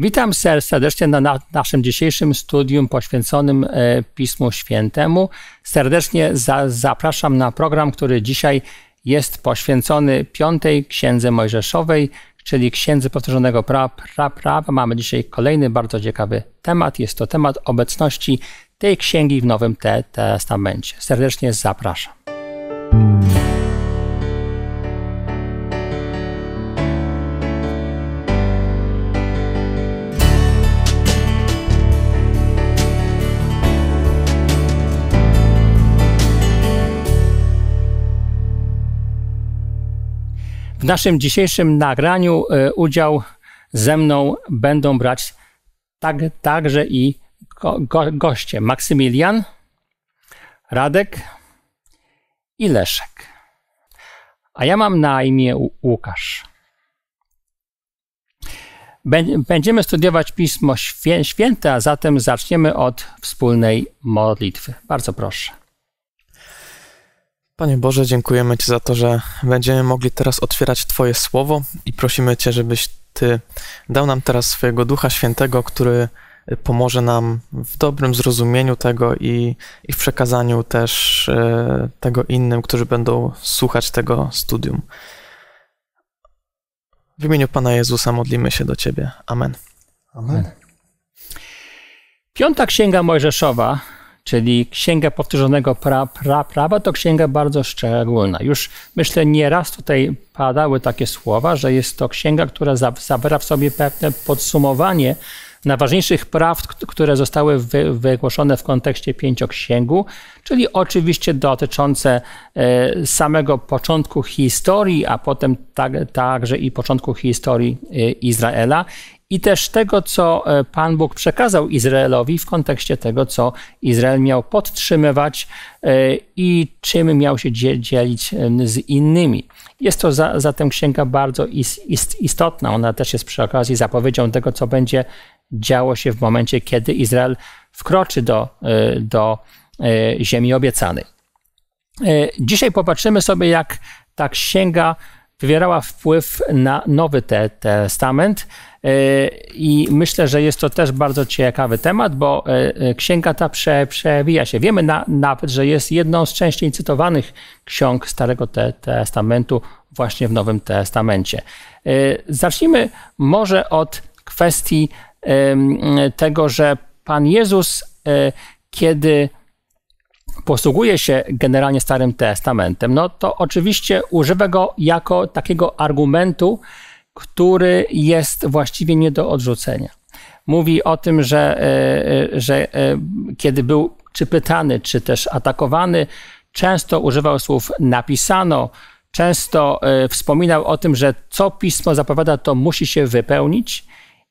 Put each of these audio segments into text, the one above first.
Witam serdecznie na, naszym dzisiejszym studium poświęconym e, Pismu Świętemu. Serdecznie za, zapraszam na program, który dzisiaj jest poświęcony piątej Księdze Mojżeszowej, czyli Księdze Powtórzonego pra, pra, Prawa. Mamy dzisiaj kolejny bardzo ciekawy temat. Jest to temat obecności tej księgi w Nowym Testamencie. Serdecznie zapraszam. naszym dzisiejszym nagraniu e, udział ze mną będą brać tak, także i go, go, goście Maksymilian, Radek i Leszek. A ja mam na imię Łukasz. Będziemy studiować Pismo Święte, a zatem zaczniemy od wspólnej modlitwy. Bardzo proszę. Panie Boże, dziękujemy Ci za to, że będziemy mogli teraz otwierać Twoje słowo i prosimy Cię, żebyś Ty dał nam teraz swojego Ducha Świętego, który pomoże nam w dobrym zrozumieniu tego i, i w przekazaniu też e, tego innym, którzy będą słuchać tego studium. W imieniu Pana Jezusa modlimy się do Ciebie. Amen. Amen. Piąta Księga Mojżeszowa Czyli księga powtórzonego pra, pra, prawa to księga bardzo szczególna. Już myślę, nieraz tutaj padały takie słowa, że jest to księga, która zawiera w sobie pewne podsumowanie najważniejszych praw, które zostały wy, wygłoszone w kontekście pięcioksięgu, czyli oczywiście dotyczące e, samego początku historii, a potem tak, także i początku historii e, Izraela i też tego, co e, Pan Bóg przekazał Izraelowi w kontekście tego, co Izrael miał podtrzymywać e, i czym miał się dzielić e, z innymi. Jest to za, zatem księga bardzo istotna. Ona też jest przy okazji zapowiedzią tego, co będzie działo się w momencie, kiedy Izrael wkroczy do, do ziemi obiecanej. Dzisiaj popatrzymy sobie, jak ta księga wywierała wpływ na Nowy te Testament. E, I myślę, że jest to też bardzo ciekawy temat, bo e, e, księga ta prze, przewija się. Wiemy na, nawet, że jest jedną z częściej cytowanych ksiąg Starego Testamentu właśnie w Nowym Testamencie. Zacznijmy może od kwestii tego, że Pan Jezus, kiedy posługuje się generalnie Starym Testamentem, no to oczywiście używa go jako takiego argumentu, który jest właściwie nie do odrzucenia. Mówi o tym, że, e, e, że e, kiedy był czy pytany, czy też atakowany, często używał słów napisano, często wspominał o tym, że co pismo zapowiada, to musi się wypełnić.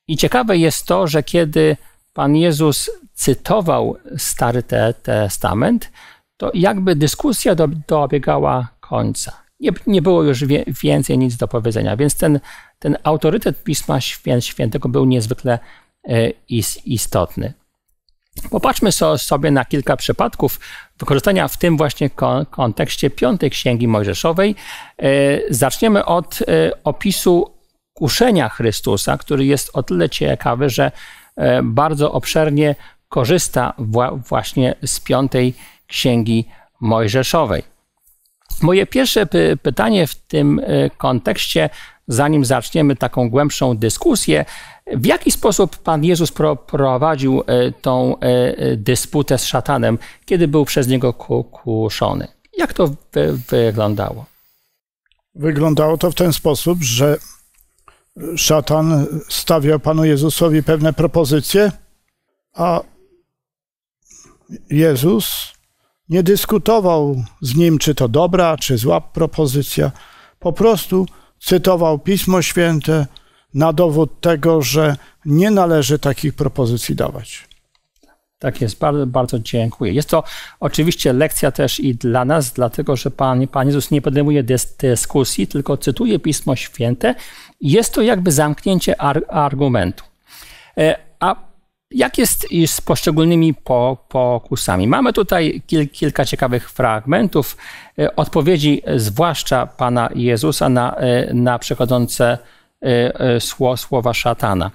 I ciekawe jest to, że kiedy Pan Jezus cytował Stary Testament, to jakby dyskusja dobiegała końca. Nie, nie było już wie, więcej nic do powiedzenia, więc ten, ten autorytet Pisma Świętego był niezwykle e, istotny. Popatrzmy sobie na kilka przypadków wykorzystania w tym właśnie kontekście piątej księgi mojżeszowej. E, zaczniemy od e, opisu kuszenia Chrystusa, który jest o tyle ciekawy, że E, bardzo obszernie korzysta właśnie z piątej księgi Mojżeszowej. Moje pierwsze py pytanie w tym e, kontekście, zanim zaczniemy taką głębszą dyskusję, w jaki sposób Pan Jezus prowadził e, tą dysputę z szatanem, kiedy był przez niego kuszony? Jak to wy wyglądało? Wyglądało to w ten sposób, że szatan stawiał Panu Jezusowi pewne propozycje, a Jezus nie dyskutował z nim, czy to dobra, czy zła propozycja. Po prostu cytował Pismo Święte na dowód tego, że nie należy takich propozycji dawać. Tak jest, bardzo, bardzo dziękuję. Jest to oczywiście lekcja też i dla nas, dlatego że Pan, Pan Jezus nie podejmuje dys dyskusji, tylko cytuje Pismo Święte jest to jakby zamknięcie ar argumentu. E, a jak jest z poszczególnymi pokusami? Mamy tutaj kil kilka ciekawych fragmentów e, odpowiedzi, e, zwłaszcza Pana Jezusa na, na przychodzące słowa szatana.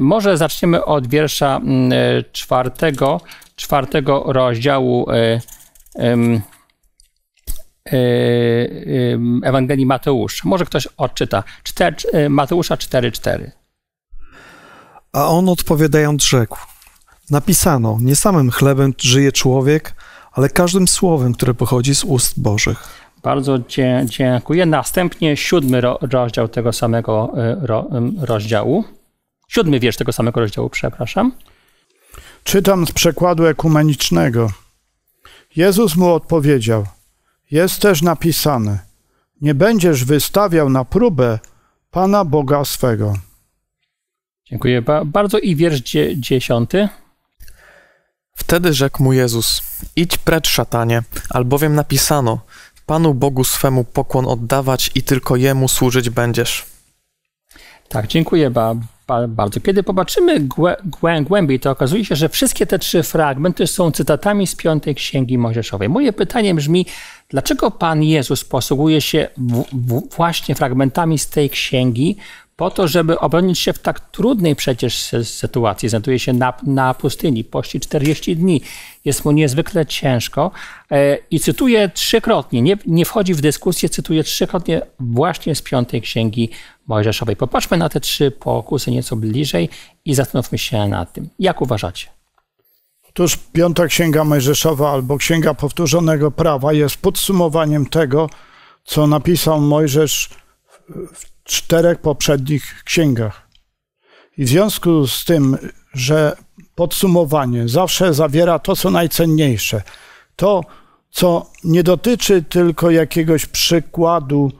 Może zaczniemy od wiersza mm, czwartego, czwartego rozdziału E, e, Ewangelii Mateusza. Może ktoś odczyta. Czter, e, Mateusza 4,4. A on odpowiadając rzekł, napisano, nie samym chlebem żyje człowiek, ale każdym słowem, które pochodzi z ust Bożych. Bardzo dziękuję. Następnie siódmy rozdział tego samego rozdziału. Siódmy wiersz tego samego rozdziału, przepraszam. Czytam z przekładu ekumenicznego. Jezus mu odpowiedział – jest też napisane: Nie będziesz wystawiał na próbę Pana Boga swego. Dziękuję bardzo. I wiersz dziesiąty. Wtedy rzekł mu Jezus: Idź precz, szatanie, albowiem napisano: Panu Bogu swemu pokłon oddawać i tylko jemu służyć będziesz. Tak, dziękuję bardzo bardzo. Kiedy zobaczymy głę, głębiej, to okazuje się, że wszystkie te trzy fragmenty są cytatami z piątej księgi Mojżeszowej. Moje pytanie brzmi, dlaczego Pan Jezus posługuje się w, w, właśnie fragmentami z tej księgi, po to, żeby obronić się w tak trudnej przecież sytuacji. Znajduje się na, na pustyni, pości 40 dni. Jest mu niezwykle ciężko e, i cytuję trzykrotnie, nie, nie wchodzi w dyskusję, Cytuje trzykrotnie właśnie z piątej księgi Mojżeszowej. Popatrzmy na te trzy pokusy nieco bliżej i zastanówmy się nad tym. Jak uważacie? Otóż Piąta Księga Mojżeszowa albo Księga Powtórzonego Prawa jest podsumowaniem tego, co napisał Mojżesz w czterech poprzednich księgach. I w związku z tym, że podsumowanie zawsze zawiera to, co najcenniejsze, to, co nie dotyczy tylko jakiegoś przykładu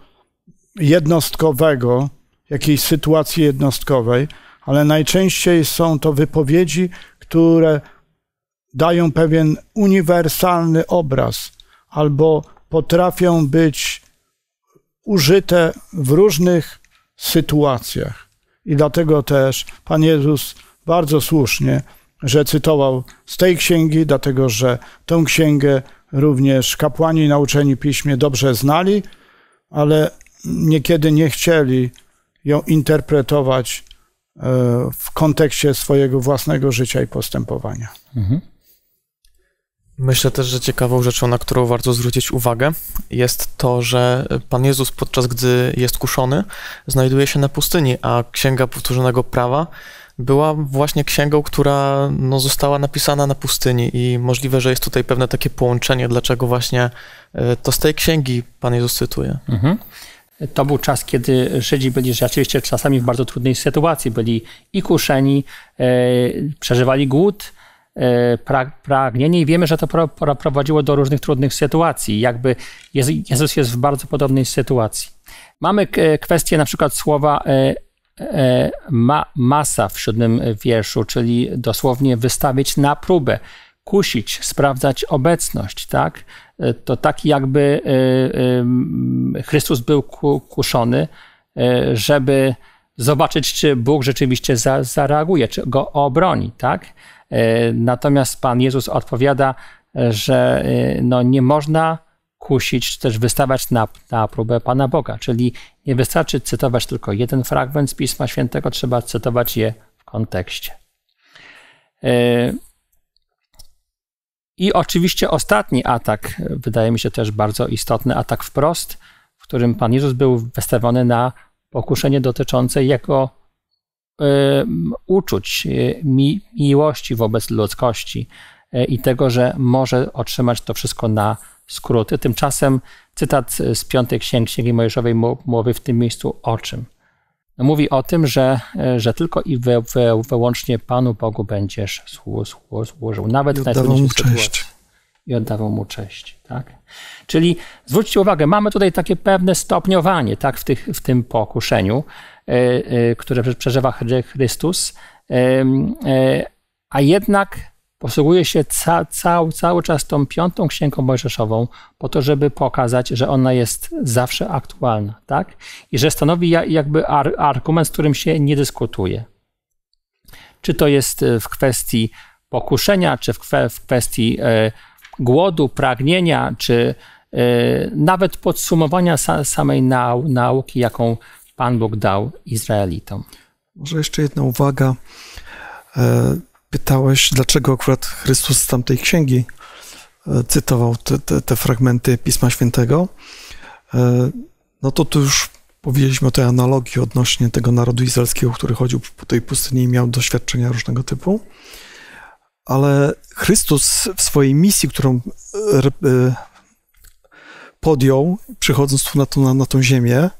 jednostkowego, jakiejś sytuacji jednostkowej, ale najczęściej są to wypowiedzi, które dają pewien uniwersalny obraz albo potrafią być użyte w różnych sytuacjach. I dlatego też Pan Jezus bardzo słusznie, że cytował z tej księgi, dlatego że tę księgę również kapłani nauczeni piśmie dobrze znali, ale niekiedy nie chcieli ją interpretować e, w kontekście swojego własnego życia i postępowania. Mhm. Myślę też, że ciekawą rzeczą, na którą warto zwrócić uwagę, jest to, że Pan Jezus podczas gdy jest kuszony, znajduje się na pustyni, a Księga Powtórzonego Prawa była właśnie księgą, która no, została napisana na pustyni i możliwe, że jest tutaj pewne takie połączenie, dlaczego właśnie e, to z tej księgi Pan Jezus cytuje. Mhm to był czas, kiedy Żydzi byli rzeczywiście czasami w bardzo trudnej sytuacji. Byli i kuszeni, e, przeżywali głód, e, pragnienie i wiemy, że to prowadziło do różnych trudnych sytuacji. Jakby Jezus jest w bardzo podobnej sytuacji. Mamy kwestię na przykład słowa e, ma, masa w siódmym wierszu, czyli dosłownie wystawić na próbę kusić, sprawdzać obecność, tak? E, to taki jakby e, e, Chrystus był kuszony, żeby zobaczyć, czy Bóg rzeczywiście za, zareaguje, czy go obroni, tak? Natomiast Pan Jezus odpowiada, że no, nie można kusić, czy też wystawiać na, na próbę Pana Boga. Czyli nie wystarczy cytować tylko jeden fragment z Pisma Świętego, trzeba cytować je w kontekście. I oczywiście ostatni atak, e, wydaje mi się też bardzo istotny, atak wprost, w którym Pan Jezus był wystawiony na pokuszenie dotyczące jego y, uczuć, e, mi, miłości wobec ludzkości y, i tego, że może otrzymać to wszystko na skróty. Tymczasem cytat z piątej księgi, księgi Mojżeszowej mówi w tym miejscu o czym? mówi o tym, że, e, że tylko i wy, wy, wyłącznie Panu Bogu będziesz służył. Nawet I oddawał mu cześć. I oddawał mu cześć, tak? Czyli zwróćcie uwagę, mamy tutaj takie pewne stopniowanie, tak, w, tych, w tym pokuszeniu, y, y, które przeżywa Chrystus, y, a jednak Posługuje się ca, ca, cały czas tą piątą księgą mojżeszową po to, żeby pokazać, że ona jest zawsze aktualna, tak? I że stanowi jakby ar, argument, z którym się nie dyskutuje. Czy to jest e, w kwestii pokuszenia, czy w, kwe, w kwestii e, głodu, pragnienia, czy e, nawet podsumowania sa, samej nau, nauki, jaką Pan Bóg dał Izraelitom. Może jeszcze jedna uwaga pytałeś, dlaczego akurat Chrystus z tamtej księgi e, cytował te, te, te fragmenty Pisma Świętego. E, no to tu już powiedzieliśmy o tej analogii odnośnie tego narodu izraelskiego, który chodził po tej pustyni i miał doświadczenia różnego typu. Ale Chrystus w swojej misji, którą e, podjął, przychodząc tu na, tą, na, na tą ziemię,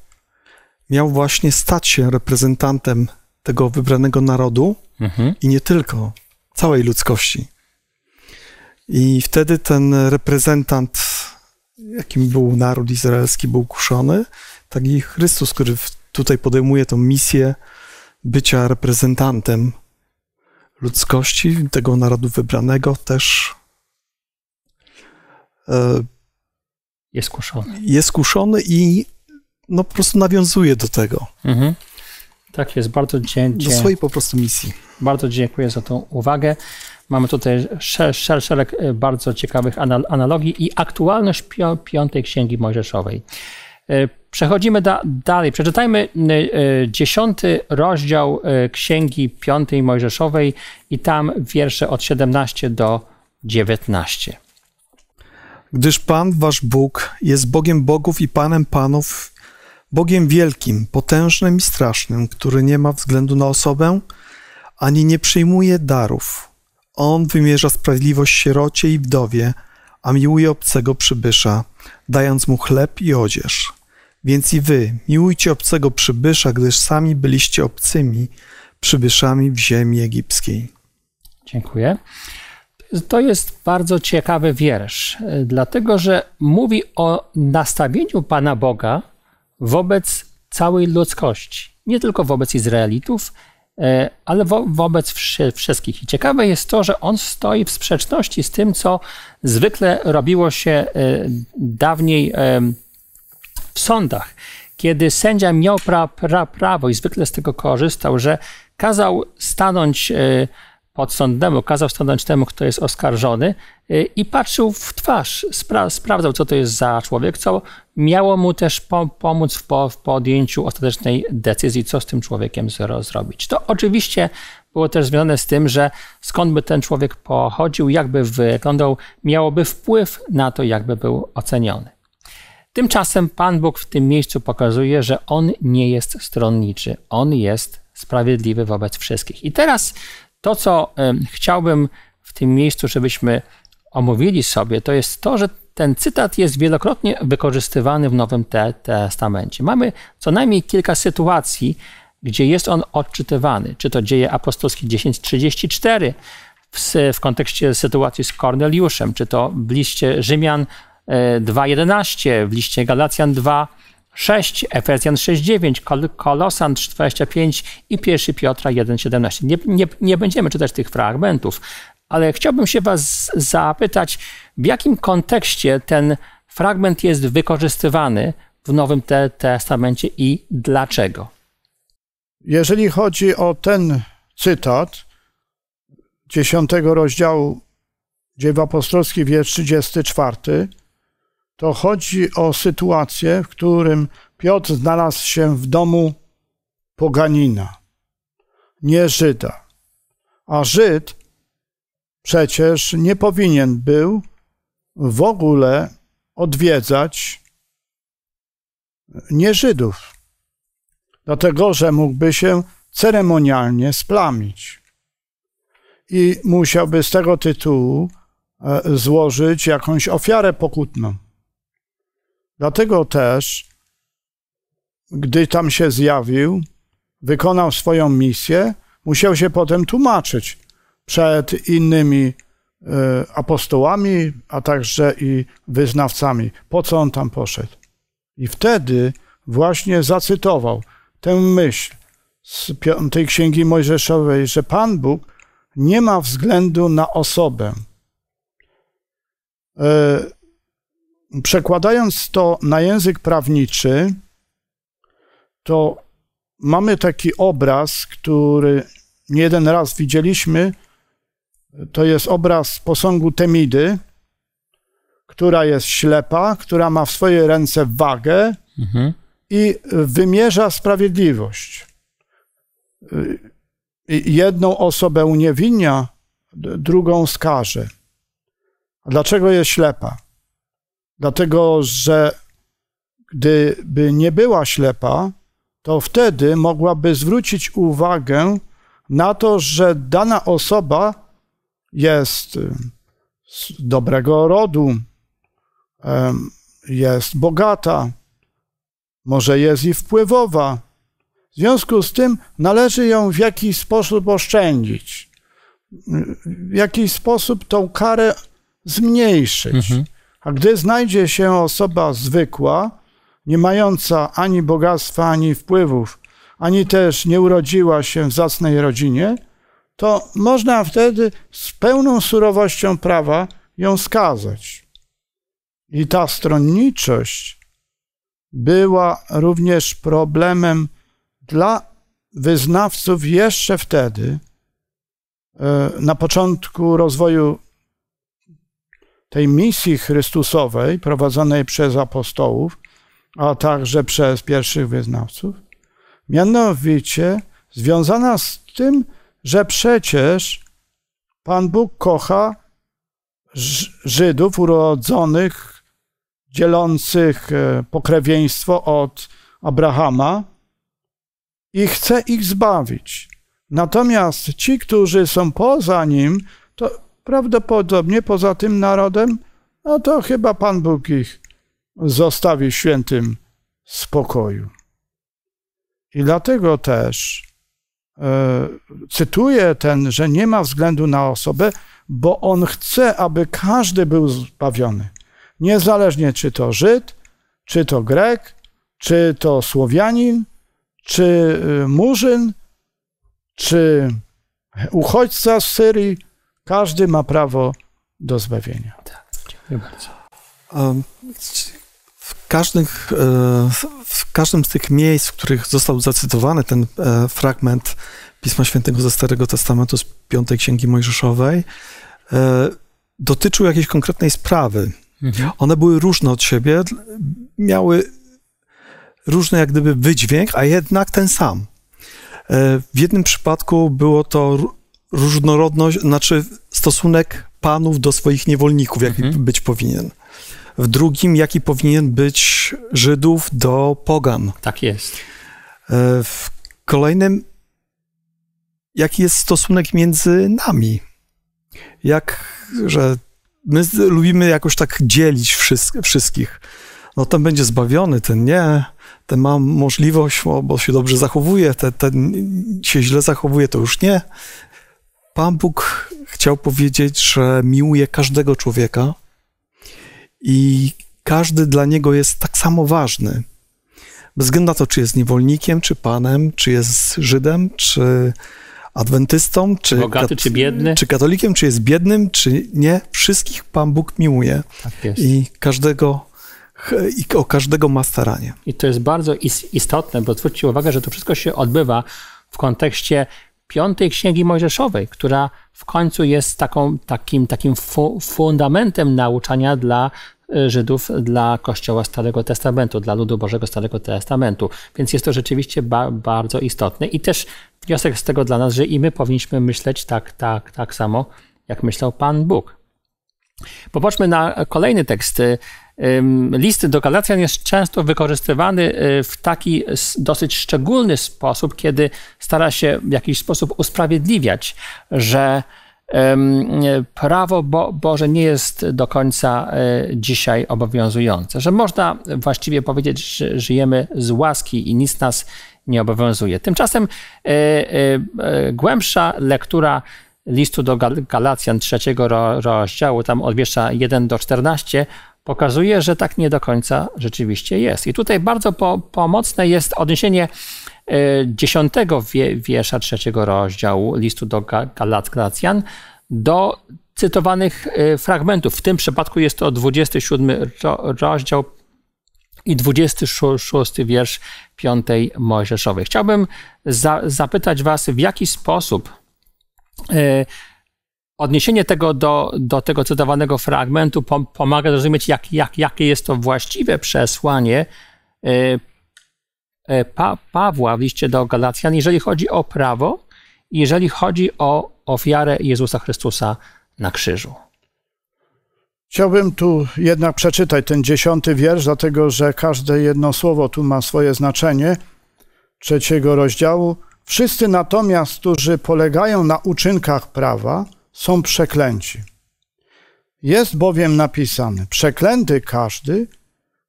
miał właśnie stać się reprezentantem tego wybranego narodu mhm. i nie tylko całej ludzkości. I wtedy ten reprezentant, jakim był naród izraelski, był kuszony, tak i Chrystus, który tutaj podejmuje tą misję bycia reprezentantem ludzkości, tego narodu wybranego, też e, jest kuszony. Jest kuszony i no, po prostu nawiązuje do tego. Mhm. Tak jest, bardzo dziękuję. Do swojej po prostu misji. Bardzo dziękuję za tą uwagę. Mamy tutaj szer, szereg e, bardzo ciekawych analogii i aktualność piątej księgi mojżeszowej. E, przechodzimy da, dalej. Przeczytajmy e, dziesiąty rozdział księgi piątej mojżeszowej i tam wiersze od 17 do 19. Gdyż Pan, Wasz Bóg, jest Bogiem Bogów i Panem Panów Bogiem wielkim, potężnym i strasznym, który nie ma względu na osobę, ani nie przyjmuje darów. On wymierza sprawiedliwość sierocie i wdowie, a miłuje obcego przybysza, dając mu chleb i odzież. Więc i wy miłujcie obcego przybysza, gdyż sami byliście obcymi przybyszami w ziemi egipskiej. Dziękuję. To jest bardzo ciekawy wiersz, dlatego że mówi o nastawieniu Pana Boga wobec całej ludzkości. Nie tylko wobec Izraelitów, e, ale wo wobec wszy wszystkich. I ciekawe jest to, że on stoi w sprzeczności z tym, co zwykle robiło się e, dawniej e, w sądach, kiedy sędzia miał pra pra prawo i zwykle z tego korzystał, że kazał stanąć podsądnemu, kazał stanąć temu, kto jest oskarżony y, i patrzył w twarz, spra sprawdzał, co to jest za człowiek, co miało mu też po pomóc w, po w, podjęciu ostatecznej decyzji, co z tym człowiekiem zro zrobić. To oczywiście było też związane z tym, że skąd by ten człowiek pochodził, jakby wyglądał, miałoby wpływ na to, jakby był oceniony. Tymczasem Pan Bóg w tym miejscu pokazuje, że On nie jest stronniczy, On jest sprawiedliwy wobec wszystkich. I teraz to, co chciałbym w tym miejscu, żebyśmy omówili sobie, to jest to, że ten cytat jest wielokrotnie wykorzystywany w Nowym Testamencie. Mamy co najmniej kilka sytuacji, gdzie jest on odczytywany. Czy to dzieje apostolskie 10:34 w, w kontekście sytuacji z Korneliuszem, czy to w liście Rzymian 2:11, e, w liście Galacjan 2:11. 6, Efezjan 6,9, Kol Kolosan 25 i 1 Piotra 1,17. Nie, nie, nie będziemy czytać tych fragmentów, ale chciałbym się Was zapytać, w jakim kontekście ten fragment jest wykorzystywany w Nowym Testamencie i dlaczego? Jeżeli chodzi o ten cytat dziesiątego rozdziału Dziejów Apostolskich, wiersz 34, to chodzi o sytuację, w którym Piotr znalazł się w domu poganina, nie Żyda. A Żyd przecież nie powinien był w ogóle odwiedzać nie Żydów, dlatego że mógłby się ceremonialnie splamić. I musiałby z tego tytułu e, złożyć jakąś ofiarę pokutną. Dlatego też, gdy tam się zjawił, wykonał swoją misję, musiał się potem tłumaczyć przed innymi e, apostołami, a także i wyznawcami, po co on tam poszedł. I wtedy właśnie zacytował tę myśl z piątej księgi Mojżeszowej, że Pan Bóg nie ma względu na osobę. E, przekładając to na język prawniczy, to mamy taki obraz, który nie jeden raz widzieliśmy. To jest obraz posągu Temidy, która jest ślepa, która ma w swojej ręce wagę mhm. i wymierza sprawiedliwość. Y, y, jedną osobę uniewinnia, drugą skaże. Dlaczego jest ślepa? Dlatego, że gdyby nie była ślepa, to wtedy mogłaby zwrócić uwagę na to, że dana osoba jest z dobrego rodu, jest bogata, może jest i wpływowa. W związku z tym należy ją w jakiś sposób oszczędzić, w jakiś sposób tą karę zmniejszyć. Mhm. A gdy znajdzie się osoba zwykła, nie mająca ani bogactwa, ani wpływów, ani też nie urodziła się w zacnej rodzinie, to można wtedy z pełną surowością prawa ją skazać. I ta stronniczość była również problemem dla wyznawców jeszcze wtedy, e, na początku rozwoju tej misji Chrystusowej prowadzonej przez apostołów, a także przez pierwszych wyznawców, mianowicie związana z tym, że przecież Pan Bóg kocha Żydów urodzonych, dzielących e, pokrewieństwo od Abrahama i chce ich zbawić. Natomiast ci, którzy są poza nim, to prawdopodobnie poza tym narodem, no to chyba Pan Bóg ich zostawi świętym spokoju. I dlatego też e, cytuję ten, że nie ma względu na osobę, bo on chce, aby każdy był zbawiony. Niezależnie czy to Żyd, czy to Grek, czy to Słowianin, czy e, Murzyn, czy uchodźca z Syrii, każdy ma prawo do zbawienia. Tak, dziękuję bardzo. w, e, w każdym z tych miejsc, w których został zacytowany ten e, fragment Pisma Świętego ze Starego Testamentu z Piątej Księgi Mojżeszowej, e, dotyczył jakiejś konkretnej sprawy. Mhm. One były różne od siebie, miały różny jak gdyby wydźwięk, a jednak ten sam. W jednym przypadku było to różnorodność, znaczy stosunek panów do swoich niewolników, jaki mhm. być powinien. W drugim, jaki powinien być Żydów do pogan. Tak jest. E, w kolejnym, jaki jest stosunek między nami. Jak, że my lubimy jakoś tak dzielić wszystkich. No ten będzie zbawiony, ten nie, ten ma możliwość, bo, się dobrze zachowuje, ten, ten się źle zachowuje, to już nie. Pan Bóg chciał powiedzieć, że miłuje każdego człowieka i każdy dla niego jest tak samo ważny. Bez względu na to, czy jest niewolnikiem, czy panem, czy jest Żydem, czy adwentystą, czy, Bogaty, kat czy, biedny. czy katolikiem, czy jest biednym, czy nie, wszystkich Pan Bóg miłuje. Tak I każdego i o każdego ma staranie. I to jest bardzo istotne, bo zwróćcie uwagę, że to wszystko się odbywa w kontekście piątej Księgi Mojżeszowej, która w końcu jest taką, takim, takim fu fundamentem nauczania dla e, Żydów, dla Kościoła Starego Testamentu, dla ludu Bożego Starego Testamentu. Więc jest to rzeczywiście ba bardzo istotne i też wniosek z tego dla nas, że i my powinniśmy myśleć tak, tak, tak samo, jak myślał Pan Bóg. Popatrzmy na kolejny tekst List do Galacjan jest często wykorzystywany w taki dosyć szczególny sposób, kiedy stara się w jakiś sposób usprawiedliwiać, że prawo Bo Boże nie jest do końca y, dzisiaj obowiązujące, że można właściwie powiedzieć, że żyjemy z łaski i nic nas nie obowiązuje. Tymczasem y, y, głębsza lektura listu do Galacjan trzeciego rozdziału, tam od wiersza 1 do 14, pokazuje, że tak nie do końca rzeczywiście jest. I tutaj bardzo po, pomocne jest odniesienie e, dziesiątego wiersza trzeciego rozdziału listu do Galat Galacjan do cytowanych e, fragmentów. W tym przypadku jest to 27 rozdział i 26 wiersz 5 Mojżeszowej. Chciałbym za, zapytać Was, w jaki sposób e, odniesienie tego do, do tego cytowanego fragmentu pomaga zrozumieć, jak, jak, jakie jest to właściwe przesłanie y, y, pa, Pawła w liście do Galacjan, jeżeli chodzi o prawo i jeżeli chodzi o ofiarę Jezusa Chrystusa na krzyżu. Chciałbym tu jednak przeczytać ten dziesiąty wiersz, dlatego że każde jedno słowo tu ma swoje znaczenie. Trzeciego rozdziału. Wszyscy natomiast, którzy polegają na uczynkach prawa, są przeklęci. Jest bowiem napisane: Przeklęty każdy,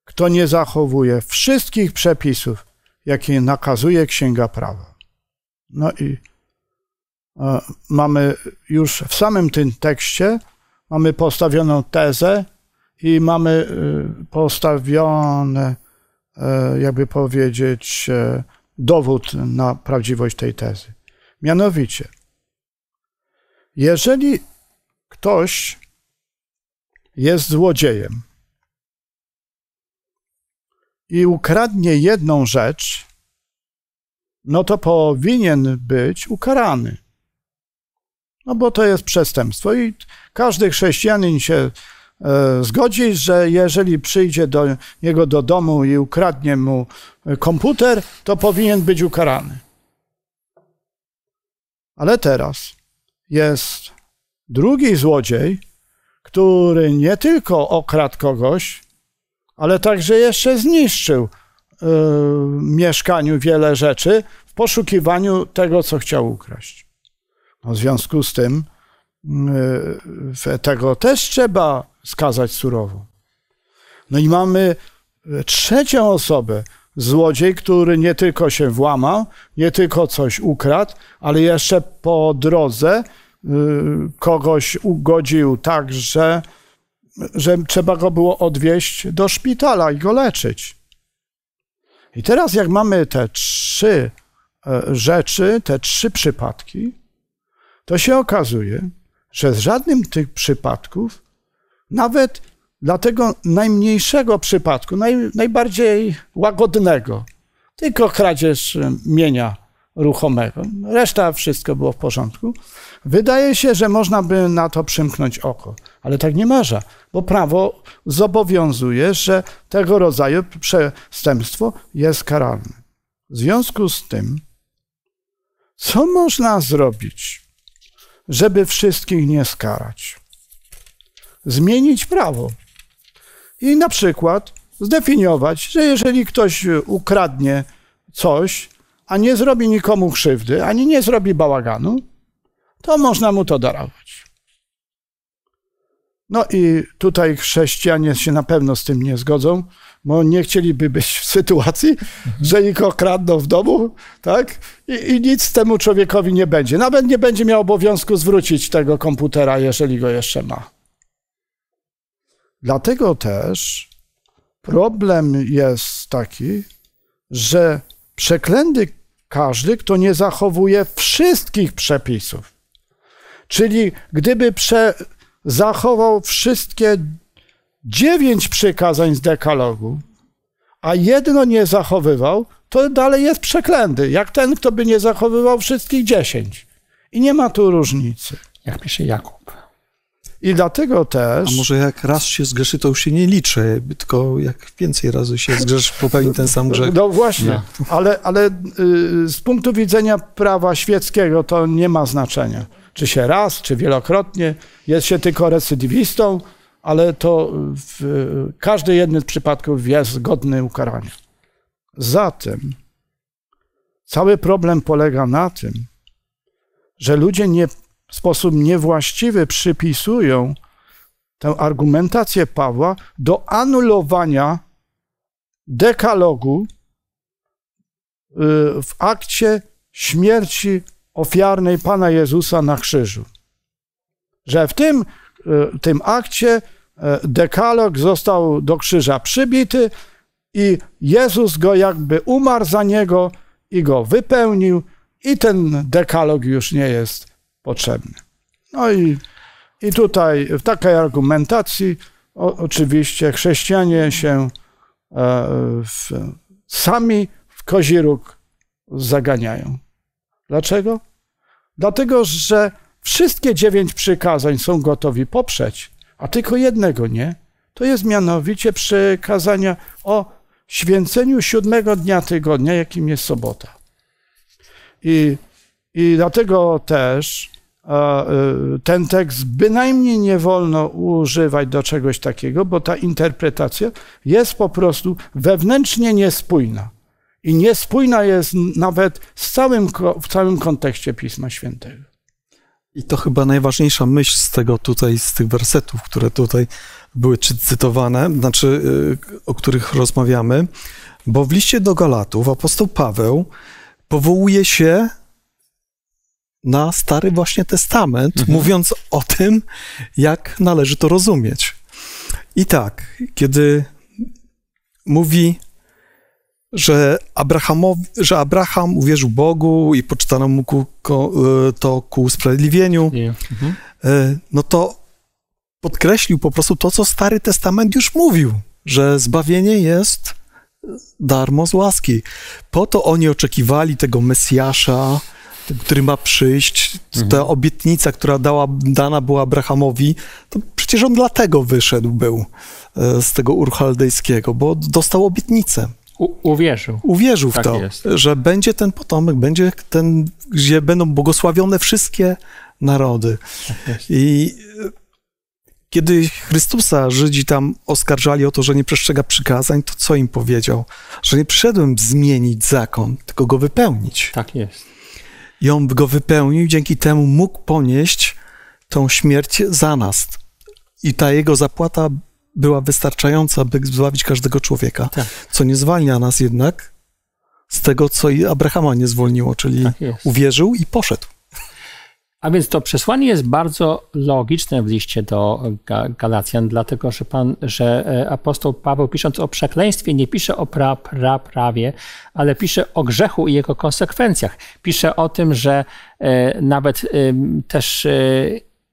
kto nie zachowuje wszystkich przepisów, jakie nakazuje Księga Prawa. No i e, mamy już w samym tym tekście mamy postawioną tezę i mamy e, postawiony, e, jakby powiedzieć, dowód na prawdziwość tej tezy. Mianowicie, jeżeli ktoś jest złodziejem i ukradnie jedną rzecz, no to powinien być ukarany. No bo to jest przestępstwo i każdy chrześcijanin się e, zgodzi, że jeżeli przyjdzie do niego do domu i ukradnie mu komputer, to powinien być ukarany. Ale teraz jest drugi złodziej, który nie tylko okradł kogoś, ale także jeszcze zniszczył e, w mieszkaniu wiele rzeczy w poszukiwaniu tego, co chciał ukraść. No, w związku z tym e, tego też trzeba skazać surowo. No i mamy e, trzecią osobę, złodziej, który nie tylko się włamał, nie tylko coś ukradł, ale jeszcze po drodze Y, kogoś ugodził tak, że, że trzeba go było odwieźć do szpitala i go leczyć. I teraz, jak mamy te trzy e, rzeczy, te trzy przypadki, to się okazuje, że z żadnym z tych przypadków, nawet dla tego najmniejszego przypadku, naj, najbardziej łagodnego, tylko kradzież mienia ruchomego. Reszta wszystko było w porządku. Wydaje się, że można by na to przymknąć oko, ale tak nie marza, bo prawo zobowiązuje, że tego rodzaju przestępstwo jest karalne. W związku z tym, co można zrobić, żeby wszystkich nie skarać? Zmienić prawo. I na przykład zdefiniować, że jeżeli ktoś ukradnie coś, a nie zrobi nikomu krzywdy, ani nie zrobi bałaganu, to można mu to darować. No i tutaj chrześcijanie się na pewno z tym nie zgodzą, bo nie chcieliby być w sytuacji, że ich okradną w domu, tak? I, I, nic temu człowiekowi nie będzie. Nawet nie będzie miał obowiązku zwrócić tego komputera, jeżeli go jeszcze ma. Dlatego też problem jest taki, że Przeklęty każdy, kto nie zachowuje wszystkich przepisów. Czyli gdyby prze, zachował wszystkie dziewięć przykazań z dekalogu, a jedno nie zachowywał, to dalej jest przeklęty, jak ten, kto by nie zachowywał wszystkich dziesięć. I nie ma tu różnicy. Jak pisze Jakub. I dlatego też... A może jak raz się zgrzeszy, to już się nie liczy, tylko jak więcej razy się zgrzeszy, popełni ten sam grzech. No właśnie, no. ale, ale y, z punktu widzenia prawa świeckiego to nie ma znaczenia. Czy się raz, czy wielokrotnie, jest się tylko recydywistą, ale to w, każdy jeden z przypadków jest godny ukarania. Zatem cały problem polega na tym, że ludzie nie w sposób niewłaściwy przypisują tę argumentację Pawła do anulowania dekalogu y, w akcie śmierci ofiarnej Pana Jezusa na krzyżu. Że w tym, y, tym akcie y, dekalog został do krzyża przybity i Jezus go jakby umarł za niego i go wypełnił, i ten dekalog już nie jest potrzebny. No i, i tutaj w takiej argumentacji o, oczywiście chrześcijanie się e, w, sami w kozi róg zaganiają. Dlaczego? Dlatego, że wszystkie dziewięć przykazań są gotowi poprzeć, a tylko jednego nie. To jest mianowicie przykazania o święceniu siódmego dnia tygodnia, jakim jest sobota. I i dlatego też e, e, ten tekst bynajmniej nie wolno używać do czegoś takiego, bo ta interpretacja jest po prostu wewnętrznie niespójna. I niespójna jest nawet z całym, w całym kontekście Pisma Świętego. I to chyba najważniejsza myśl z tego tutaj, z tych wersetów, które tutaj były cytowane, znaczy e, o których rozmawiamy, bo w liście do Galatów apostoł Paweł powołuje się na Stary właśnie Testament, mhm. mówiąc o tym, jak należy to rozumieć. I tak, kiedy mówi, że, Abrahamowi, że Abraham uwierzył Bogu i poczytano mu ku, ko, e, to ku usprawiedliwieniu, mhm. E, no to podkreślił po prostu to, co Stary Testament już mówił, że zbawienie jest darmo z łaski. Po to oni oczekiwali tego Mesjasza, który ma przyjść, mhm. ta obietnica, która dała, dana była Abrahamowi, to przecież on dlatego wyszedł był e, z tego urchaldejskiego, bo dostał obietnicę. U, uwierzył. Uwierzył w tak to, jest. że będzie ten potomek, będzie ten, gdzie będą błogosławione wszystkie narody. Tak I kiedy Chrystusa Żydzi tam oskarżali o to, że nie przestrzega przykazań, to co im powiedział? Że nie przyszedłem zmienić zakon, tylko go wypełnić. Tak jest ją go wypełnił, dzięki temu mógł ponieść tą śmierć za nas. I ta jego zapłata była wystarczająca, by zbawić każdego człowieka. Tak. Co nie zwalnia nas jednak z tego, co i Abrahama nie zwolniło, czyli tak uwierzył i poszedł. A więc to przesłanie jest bardzo logiczne w liście do Galacjan, dlatego że, pan, że e, apostoł Paweł pisząc o przekleństwie nie pisze o pra, pra, prawie, ale pisze o grzechu i jego konsekwencjach. Pisze o tym, że e, nawet też e,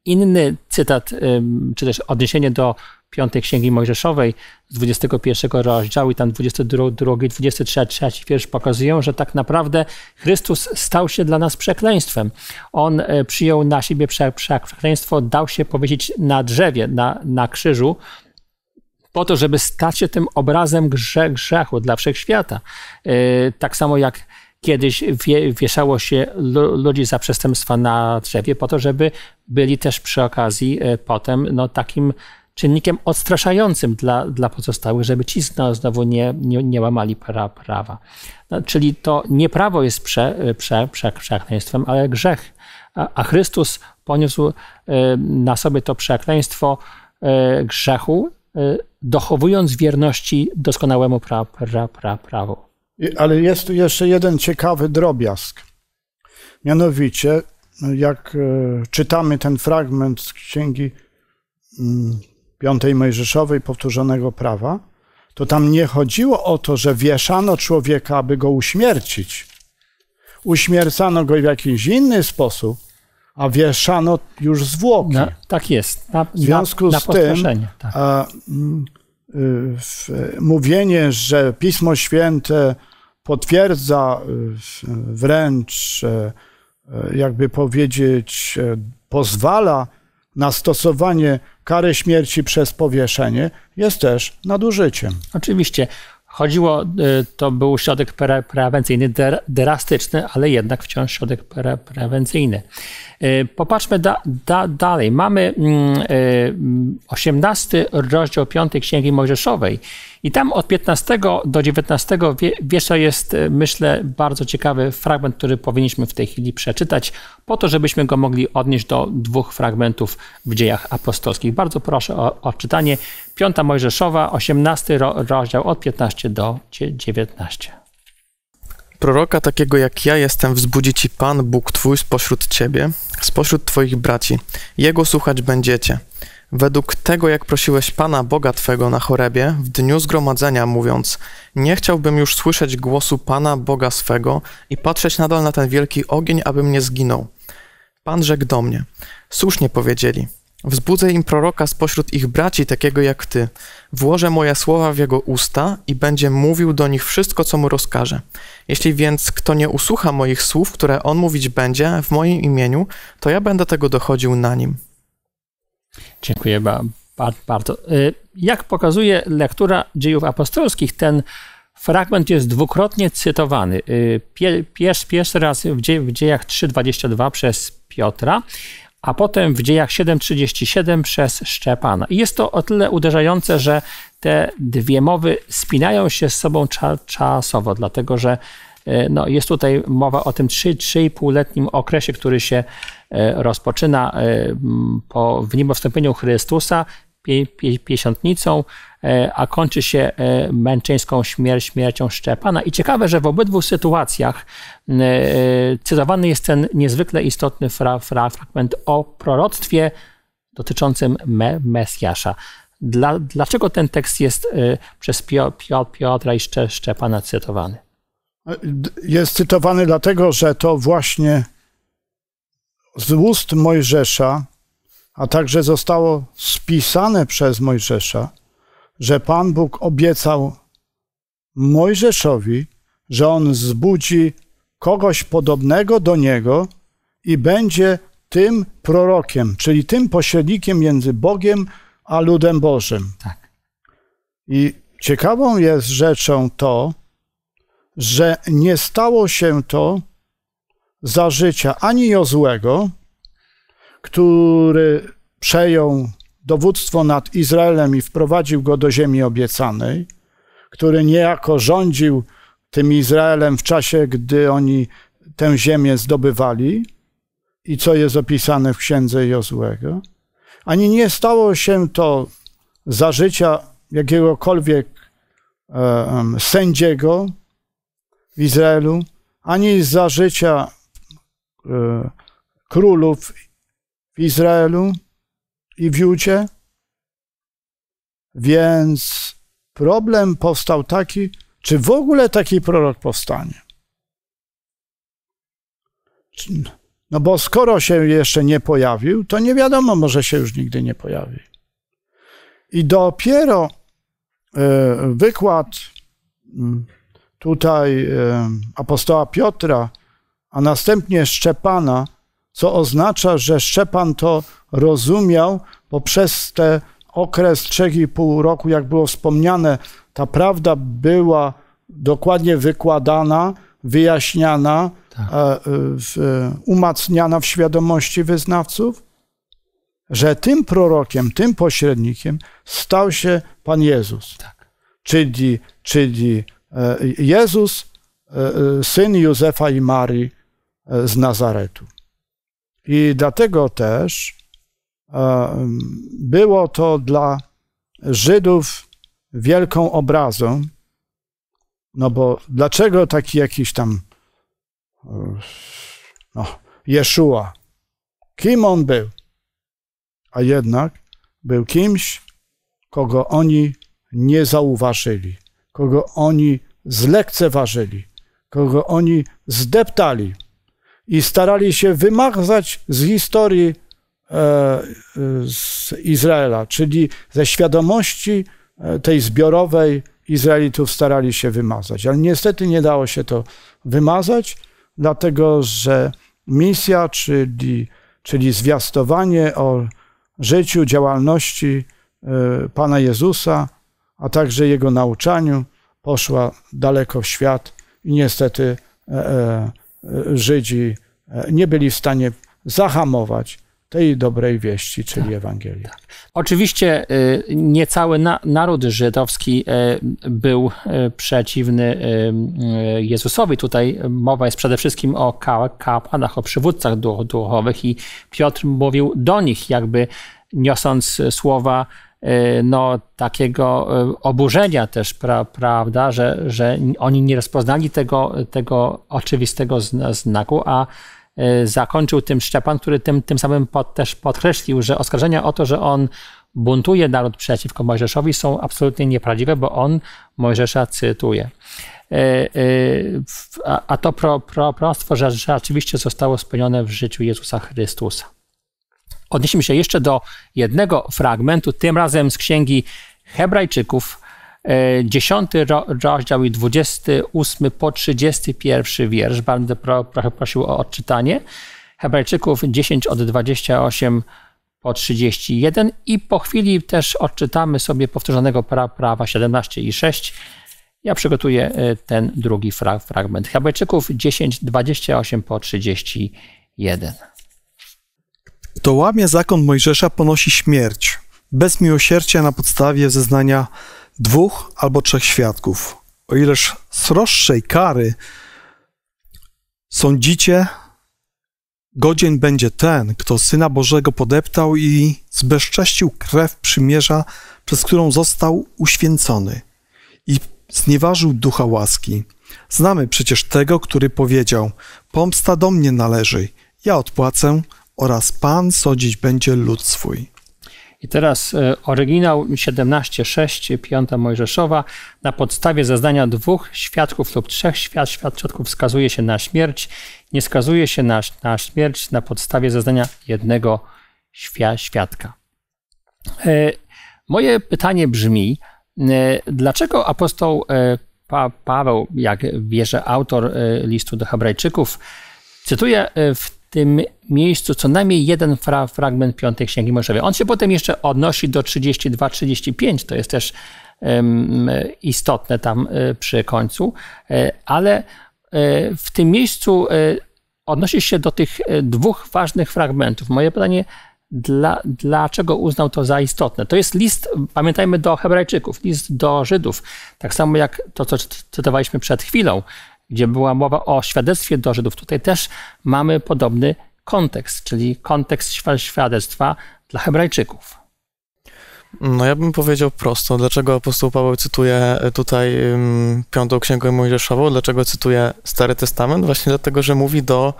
inny cytat, czy też odniesienie do piątej Księgi Mojżeszowej z 21 rozdziału i tam 22, 23 wiersz pokazują, że tak naprawdę Chrystus stał się dla nas przekleństwem. On e, przyjął na siebie przekleństwo, dał się powiedzieć na drzewie, na, na krzyżu, po to, żeby stać się tym obrazem grze, grzechu dla wszechświata. E, tak samo jak kiedyś wieszało się ludzi za przestępstwa na drzewie, po to, żeby byli też przy okazji e, potem no, takim czynnikiem odstraszającym dla, dla pozostałych, żeby ci znowu nie, nie, nie łamali pra, prawa. No, czyli to nie prawo jest prze, prze, prze, przekleństwem, ale grzech. A, a Chrystus poniósł y, na sobie to przekleństwo y, grzechu, y, dochowując wierności doskonałemu pra, pra, pra, prawu. Ale jest tu jeszcze jeden ciekawy drobiazg. Mianowicie, no, jak czytamy ten fragment z księgi mm, piątej Mojżeszowej powtórzonego prawa, to tam nie chodziło o to, że wieszano człowieka, aby go uśmiercić. Uśmiercano go w jakiś inny sposób, a wieszano już zwłoki. No, tak jest. Na, w związku na, z tym tak. a, mm, y, mówienie, że Pismo Święte potwierdza y, wręcz, y, jakby powiedzieć, pozwala na stosowanie kary śmierci przez powieszenie jest też nadużyciem. Oczywiście. Chodziło, e, to był środek pre prewencyjny, drastyczny, ale jednak wciąż środek pre prewencyjny. E, popatrzmy da, da, dalej. Mamy 18 mm, e, rozdział 5 Księgi Mojżeszowej i tam od 15 do 19 wiesza jest, myślę, bardzo ciekawy fragment, który powinniśmy w tej chwili przeczytać, po to, żebyśmy go mogli odnieść do dwóch fragmentów w dziejach apostolskich. Bardzo proszę o odczytanie Piąta Mojżeszowa, 18 rozdział od 15 do 19. Proroka takiego jak ja jestem wzbudzi ci Pan, Bóg Twój spośród Ciebie, spośród Twoich braci. Jego słuchać będziecie. Według tego, jak prosiłeś Pana Boga Twego na chorebie, w dniu zgromadzenia, mówiąc: Nie chciałbym już słyszeć głosu Pana Boga swego i patrzeć nadal na ten wielki ogień, aby mnie zginął. Pan rzekł do mnie: Słusznie powiedzieli. Wzbudzę im proroka spośród ich braci, takiego jak ty. Włożę moje słowa w jego usta i będzie mówił do nich wszystko, co mu rozkaże. Jeśli więc kto nie usłucha moich słów, które on mówić będzie w moim imieniu, to ja będę tego dochodził na nim. Dziękuję bardzo. Y, jak pokazuje lektura dziejów apostolskich, ten fragment jest dwukrotnie cytowany. Pierwszy, pierwszy raz w dziejach 3,22 przez Piotra, a potem w dziejach 7.37 przez Szczepana. I jest to o tyle uderzające, że te dwie mowy spinają się z sobą cza czasowo, dlatego że e, no, jest tutaj mowa o tym 3-3,5-letnim okresie, który się e, rozpoczyna e, po, w niebowstąpieniu Chrystusa, pięćdziesiątnicą, E, a kończy się e, męczeńską śmierć, śmiercią Szczepana. I ciekawe, że w obydwu sytuacjach e, cytowany jest ten niezwykle istotny fra, fra, fragment o proroctwie dotyczącym me, Mesjasza. Dla, dlaczego ten tekst jest przez Piotra i Szczepana cytowany? Jest cytowany dlatego, że to właśnie z ust Mojżesza, a także zostało spisane przez Mojżesza, że Pan Bóg obiecał Mojżeszowi, że on zbudzi kogoś podobnego do niego i będzie tym prorokiem, czyli tym pośrednikiem między Bogiem a ludem Bożym. Tak. I ciekawą jest rzeczą to, że nie stało się to za życia ani Jozłego, który przejął dowództwo nad Izraelem i wprowadził go do ziemi obiecanej, który niejako rządził tym Izraelem w czasie, gdy oni tę ziemię zdobywali i co jest opisane w księdze Jozłego. Ani nie stało się to za życia jakiegokolwiek e, sędziego w Izraelu, ani za życia e, królów w Izraelu, i w Jucie. Więc problem powstał taki, czy w ogóle taki prorok powstanie. No bo skoro się jeszcze nie pojawił, to nie wiadomo, może się już nigdy nie pojawi. I dopiero e, wykład mm, tutaj e, apostoła Piotra, a następnie Szczepana, co oznacza, że Szczepan to rozumiał, bo przez ten okres 3,5 roku, jak było wspomniane, ta prawda była dokładnie wykładana, wyjaśniana, tak. E, umacniana w świadomości wyznawców, że tym prorokiem, tym pośrednikiem stał się Pan Jezus. Tak. Czyli, czyli e, Jezus, e, syn Józefa i Marii z Nazaretu. I dlatego też e, było to dla Żydów wielką obrazą, no bo dlaczego taki jakiś tam e, no, Jeszua? Kim on był? A jednak był kimś, kogo oni nie zauważyli, kogo oni zlekceważyli, kogo oni zdeptali i starali się wymazać z historii e, z Izraela, czyli ze świadomości e, tej zbiorowej Izraelitów starali się wymazać. Ale niestety nie dało się to wymazać, dlatego że misja, czyli, czyli zwiastowanie o życiu, działalności e, Pana Jezusa, a także Jego nauczaniu, poszła daleko w świat i niestety E, Żydzi e, nie byli w stanie zahamować tej dobrej wieści, czyli tak, Ewangelii. Tak. Oczywiście e, niecały na, naród żydowski był przeciwny Jezusowi. Tutaj mowa jest przede wszystkim o kapłanach, o przywódcach duchowych i Piotr mówił do nich jakby niosąc słowa E, no, takiego e, oburzenia też, pra, prawda, że, że oni nie rozpoznali tego, tego oczywistego znaku, a e, zakończył tym Szczepan, który tym, tym samym pod, też podkreślił, że oskarżenia o to, że on buntuje naród przeciwko Mojżeszowi są absolutnie nieprawdziwe, bo on Mojżesza cytuje. A to pro, rzeczywiście zostało spełnione w życiu Jezusa Chrystusa. Odnieśmy się jeszcze do jednego fragmentu, tym razem z księgi Hebrajczyków, 10 e, rozdział i 28 po 31 wiersz. Będę trochę prosił o odczytanie. Hebrajczyków 10 od 28 po 31 i po chwili też odczytamy sobie powtórzonego pra prawa 17 i 6. Ja przygotuję e, ten drugi fra fragment. Hebrajczyków 10, 28 po 31 to łamie zakon Mojżesza, ponosi śmierć bez miłosierdzia na podstawie zeznania dwóch albo trzech świadków. O ileż sroższej kary sądzicie, godzien będzie ten, kto Syna Bożego podeptał i zbezcześcił krew przymierza, przez którą został uświęcony i znieważył ducha łaski. Znamy przecież tego, który powiedział: Pomsta do mnie należy, ja odpłacę, oraz Pan sądzić będzie lud swój. I teraz e, oryginał 17.6, 5 Mojżeszowa. Na podstawie zeznania dwóch świadków lub trzech świad, świadków skazuje się na śmierć. Nie skazuje się na, na śmierć na podstawie zeznania jednego świadka. E, moje pytanie brzmi, e, dlaczego apostoł Paweł, jak wierzę autor listu do Hebrajczyków, cytuje w tym miejscu co najmniej jeden fra fragment piątej Księgi Mojżeszowej. On się potem jeszcze odnosi do 32-35, to jest też um, istotne tam e, przy końcu, e, ale e, w tym miejscu odnosi się do tych dwóch ważnych fragmentów. Moje pytanie, dla, dlaczego uznał to za istotne? To jest list, pamiętajmy, do Hebrajczyków, list do Żydów. Tak samo jak to, co cytowaliśmy przed chwilą, gdzie była mowa o świadectwie do Żydów, tutaj też mamy podobny kontekst, czyli kontekst świadectwa dla Hebrajczyków. No ja bym powiedział prosto, dlaczego apostoł Paweł cytuje e, tutaj Piątą Księgę Mojżeszową, dlaczego cytuje Stary Testament? Właśnie dlatego, że mówi do,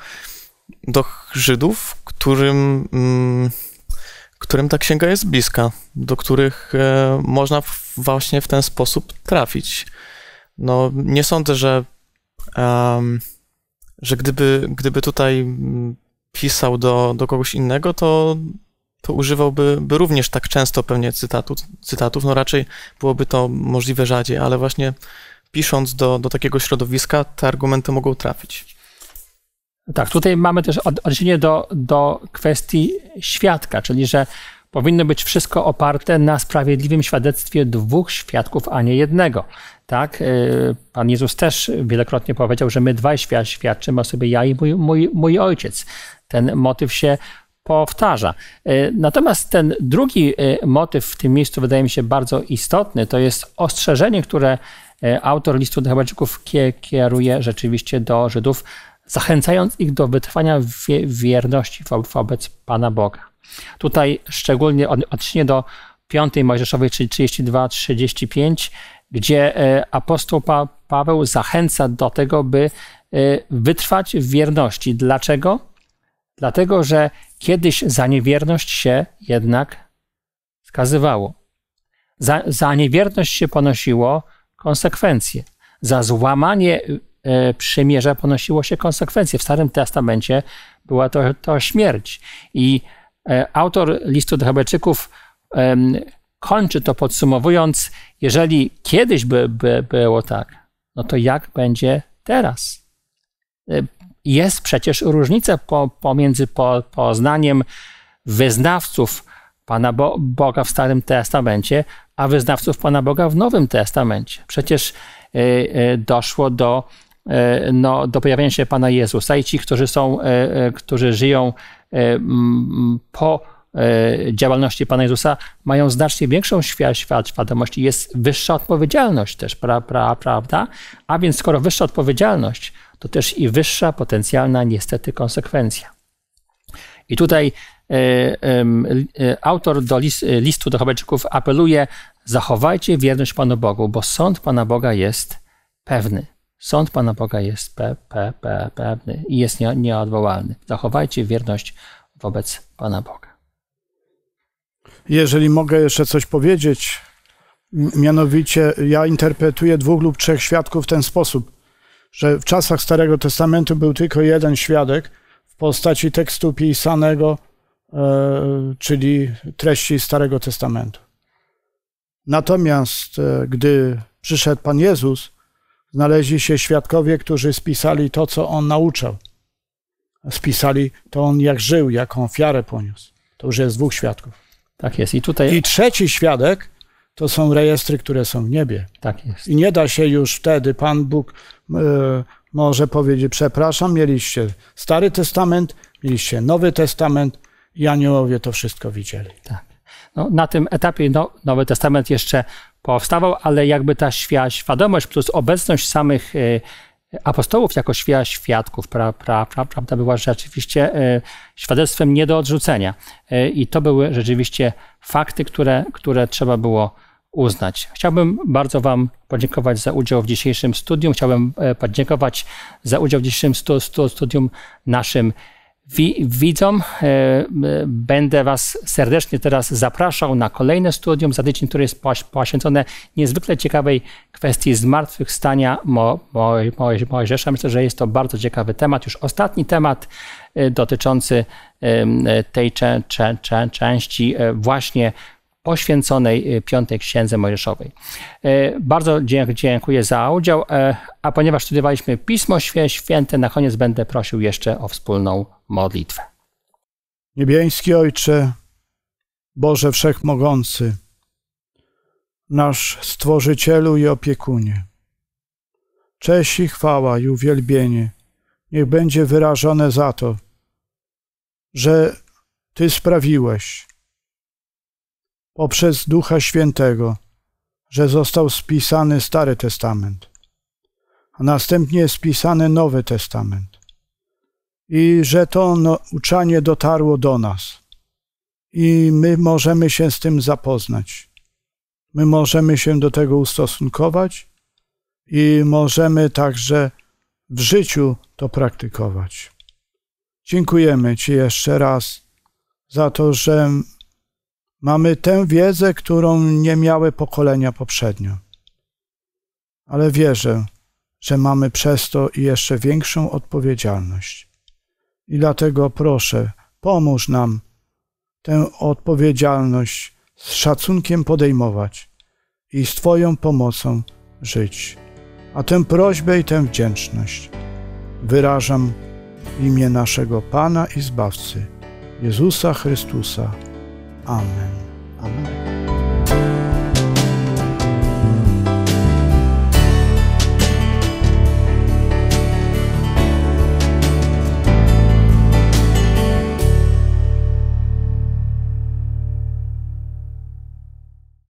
do Żydów, którym, którym ta księga jest bliska, do których e, można właśnie w ten sposób trafić. No nie sądzę, że um, że gdyby, gdyby tutaj pisał do, do kogoś innego, to, to używałby by również tak często pewnie cytatu, cytatów. No raczej byłoby to możliwe rzadziej, ale właśnie pisząc do, do takiego środowiska, te argumenty mogą trafić. Tak, tutaj mamy też odniesienie do, do kwestii świadka, czyli że Powinno być wszystko oparte na sprawiedliwym świadectwie dwóch świadków, a nie jednego. Tak? Y, Pan Jezus też wielokrotnie powiedział, że my dwaj świadczymy o sobie, ja i mój, mój, mój ojciec. Ten motyw się powtarza. Y, natomiast ten drugi y, motyw w tym miejscu wydaje mi się bardzo istotny. To jest ostrzeżenie, które autor listu do Hebrajczyków kieruje rzeczywiście do Żydów, zachęcając ich do wytrwania w wierności wobec Pana Boga. Tutaj szczególnie odniesienie do 5 Mojżeszowej, czyli 32-35, gdzie e, apostoł pa Paweł zachęca do tego, by e, wytrwać w wierności. Dlaczego? Dlatego, że kiedyś za niewierność się jednak skazywało. Za, za niewierność się ponosiło konsekwencje. Za złamanie e, przymierza ponosiło się konsekwencje. W Starym Testamencie była to, to śmierć. I E, autor listu do Hebrajczyków kończy to podsumowując, jeżeli kiedyś by, by było tak, no to jak będzie teraz? E, jest przecież różnica po, pomiędzy po, poznaniem wyznawców Pana Bo Boga w Starym Testamencie, a wyznawców Pana Boga w Nowym Testamencie. Przecież e, doszło do E, no, do pojawienia się Pana Jezusa i ci, którzy są, e, e, którzy żyją po działalności Pana Jezusa mają znacznie większą świadomość i jest wyższa odpowiedzialność też, pra, pra, prawda? A więc skoro wyższa odpowiedzialność, to też i wyższa potencjalna niestety konsekwencja. I tutaj autor do listu do Hebrajczyków apeluje, zachowajcie wierność Panu Bogu, bo sąd Pana Boga jest pewny. Sąd Pana Boga jest pe, pe, pe, pewny i jest nie, nieodwołalny. Zachowajcie wierność wobec Pana Boga. Jeżeli mogę jeszcze coś powiedzieć, mianowicie ja interpretuję dwóch lub trzech świadków w ten sposób, że w czasach Starego Testamentu był tylko jeden świadek w postaci tekstu pisanego, e, czyli treści Starego Testamentu. Natomiast e, gdy przyszedł Pan Jezus, Znaleźli się świadkowie, którzy spisali to, co on nauczał. Spisali to on, jak żył, jaką ofiarę poniósł. To już jest dwóch świadków. Tak jest. I tutaj. I trzeci świadek to są rejestry, które są w niebie. Tak jest. I nie da się już wtedy, Pan Bóg e, może powiedzieć: Przepraszam, mieliście Stary Testament, mieliście Nowy Testament, i aniołowie to wszystko widzieli. Tak. No, na tym etapie no, Nowy Testament jeszcze powstawał, ale jakby ta świa, świadomość plus obecność samych y, apostołów jako świa świadków, pra, pra, pra, prawda, była rzeczywiście y, świadectwem nie do odrzucenia. Y, I to były rzeczywiście fakty, które, które trzeba było uznać. Chciałbym bardzo Wam podziękować za udział w dzisiejszym studium. Chciałbym e, podziękować za udział w dzisiejszym stu, stu, studium naszym wi widzom. E, e, będę Was serdecznie teraz zapraszał na kolejne studium za tydzień, które jest poświęcone niezwykle ciekawej kwestii zmartwychwstania Mo Mo Mo Mojżesza. Myślę, że jest to bardzo ciekawy temat, już ostatni temat e, dotyczący tej cze cze cze części właśnie poświęconej Piątej Księdze Mojżeszowej. Bardzo dziękuję za udział, a ponieważ studiowaliśmy Pismo Święte, na koniec będę prosił jeszcze o wspólną modlitwę. Niebieski Ojcze, Boże Wszechmogący, nasz Stworzycielu i Opiekunie, cześć i chwała i uwielbienie niech będzie wyrażone za to, że Ty sprawiłeś poprzez Ducha Świętego, że został spisany Stary Testament, a następnie spisany Nowy Testament i że to nauczanie dotarło do nas. I my możemy się z tym zapoznać. My możemy się do tego ustosunkować i możemy także w życiu to praktykować. Dziękujemy Ci jeszcze raz za to, że mamy tę wiedzę, którą nie miały pokolenia poprzednio. Ale wierzę, że mamy przez to i jeszcze większą odpowiedzialność. I dlatego proszę, pomóż nam tę odpowiedzialność z szacunkiem podejmować i z Twoją pomocą żyć. A tę prośbę i tę wdzięczność wyrażam w imię naszego Pana i Zbawcy, Jezusa Chrystusa. Amen. Amen.